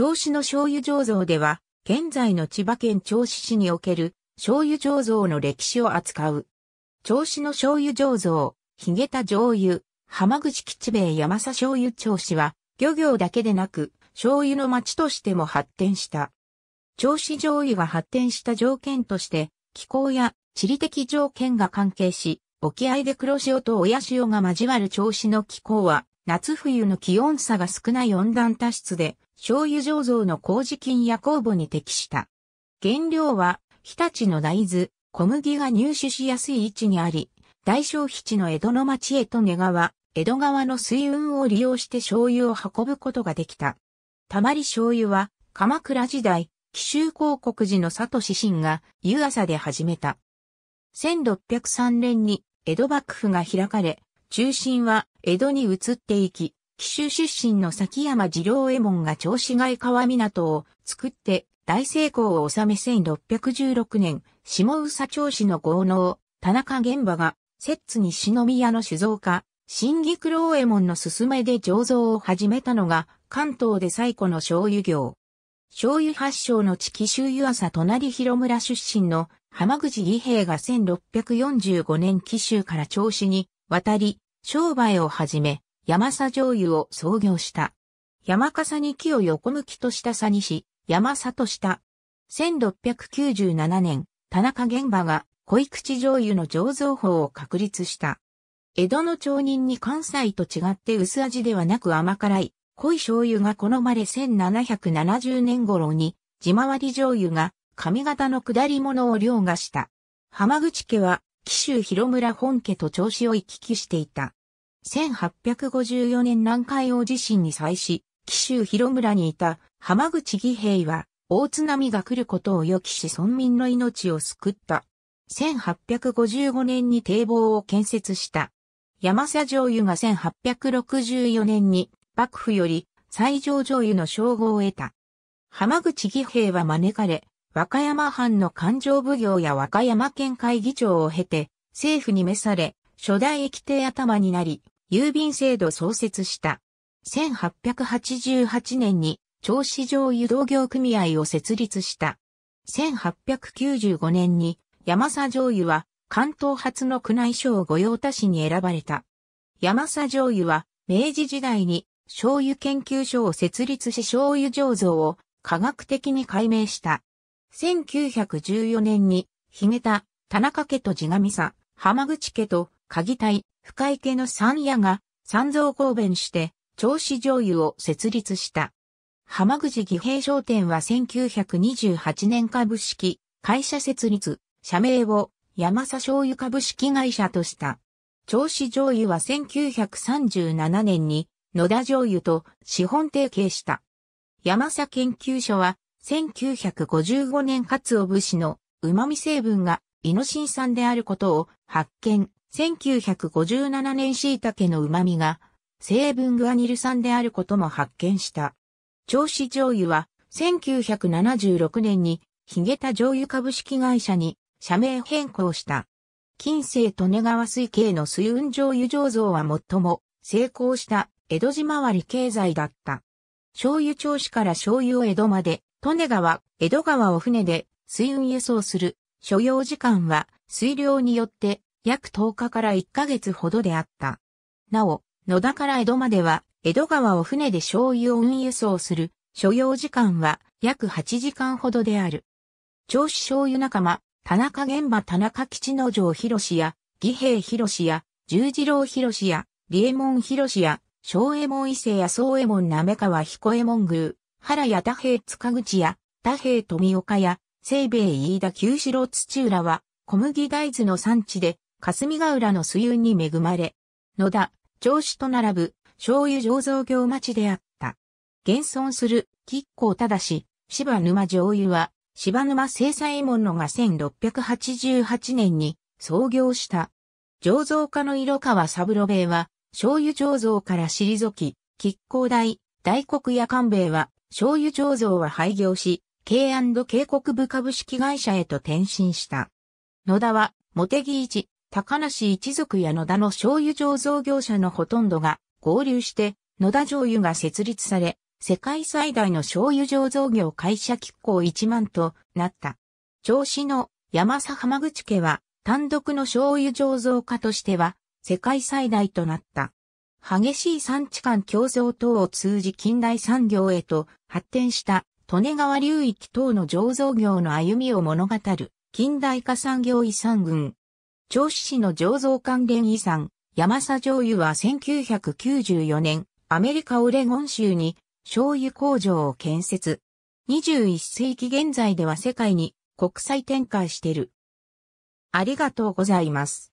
銚子の醤油醸造では、現在の千葉県銚子市における醤油醸造の歴史を扱う。銚子の醤油醸造、ヒゲタ醤油、浜口吉兵衛山佐醤油銚子は、漁業だけでなく、醤油の町としても発展した。銚子醤油が発展した条件として、気候や地理的条件が関係し、沖合で黒潮と親潮が交わる銚子の気候は、夏冬の気温差が少ない温暖多湿で、醤油醸造の麹菌や酵母に適した。原料は、日立の大豆、小麦が入手しやすい位置にあり、大正地の江戸の町へと根川、江戸川の水運を利用して醤油を運ぶことができた。たまり醤油は、鎌倉時代、紀州広告寺の佐藤信が湯浅で始めた。1603年に江戸幕府が開かれ、中心は江戸に移っていき、紀州出身の崎山次郎右衛門が調子外川港を作って大成功を収め1616年、下宇佐長子の豪農、田中玄馬が、摂津西宮の酒造家、新義九郎右衛門の勧めで醸造を始めたのが、関東で最古の醤油業。醤油発祥の地紀州湯浅隣広村出身の浜口義平が1645年紀州から銚子に渡り、商売を始め、山佐醤油を創業した。山笠に木を横向きとした佐にし、山佐とした。1697年、田中玄馬が濃口醤油の醸造法を確立した。江戸の町人に関西と違って薄味ではなく甘辛い濃い醤油が好まれ1770年頃に地回り醤油が上方の下り物を凌駕した。浜口家は紀州広村本家と調子を行き来していた。1854年南海大地震に際し、紀州広村にいた浜口義兵は、大津波が来ることを予期し村民の命を救った。1855年に堤防を建設した。山佐上油が1864年に幕府より最上上油の称号を得た。浜口義兵は招かれ、和歌山藩の勘定奉行や和歌山県会議長を経て、政府に召され、初代駅停頭になり、郵便制度創設した。1888年に、銚子上油同業組合を設立した。1895年に、山佐醤油は、関東初の区内省御用達に選ばれた。山佐醤油は、明治時代に、醤油研究所を設立し醤油醸造を科学的に解明した。1914年に、ひげた、田中家と地神さ、浜口家と鍵隊、深池の三夜が、三蔵公弁して、調子醤油を設立した。浜口義平商店は1928年株式、会社設立、社名を、山佐醤油株式会社とした。調子醤油は1937年に、野田醤油と資本提携した。山佐研究所は、1955年カツオ節の旨味成分がイノシン酸であることを発見、1957年椎茸の旨味が成分グアニル酸であることも発見した。調子醤油は1976年にヒゲタ醤油株式会社に社名変更した。近世利根川水系の水運醤油醸造は最も成功した江戸時回り経済だった。醤油調子から醤油を江戸まで、利根川、江戸川を船で水運輸送する所要時間は水量によって約10日から1ヶ月ほどであった。なお、野田から江戸までは、江戸川を船で醤油を運輸送する、所要時間は約8時間ほどである。銚子醤油仲間、田中玄馬田中吉之丞博や、義平博や、十次郎博や、李右衛門博や、小右衛門伊勢や宗右衛門滑川彦右衛門宮、原屋太平塚口や、太平富岡や、西米飯田九四郎土浦は、小麦大豆の産地で、霞ヶ浦の水運に恵まれ、野田、城司と並ぶ醤油醸造業町であった。現存する吉光正、芝沼醤油は、芝沼生左衛門のが1688年に創業した。醸造家の色川三郎兵衛は、醤油醸造から退き、吉光大、大黒屋官兵衛は、醤油醸造は廃業し、K&K 国部株式会社へと転身した。野田は、茂木一、高梨一族や野田の醤油醸造業者のほとんどが合流して野田醤油が設立され、世界最大の醤油醸造業会社機構1万となった。調子の山佐浜口家は単独の醤油醸造家としては世界最大となった。激しい産地間競争等を通じ近代産業へと発展した利根川流域等の醸造業の歩みを物語る近代化産業遺産群銚子市の醸造関連遺産、山佐醤油は1994年、アメリカオレゴン州に醤油工場を建設。21世紀現在では世界に国際展開してる。ありがとうございます。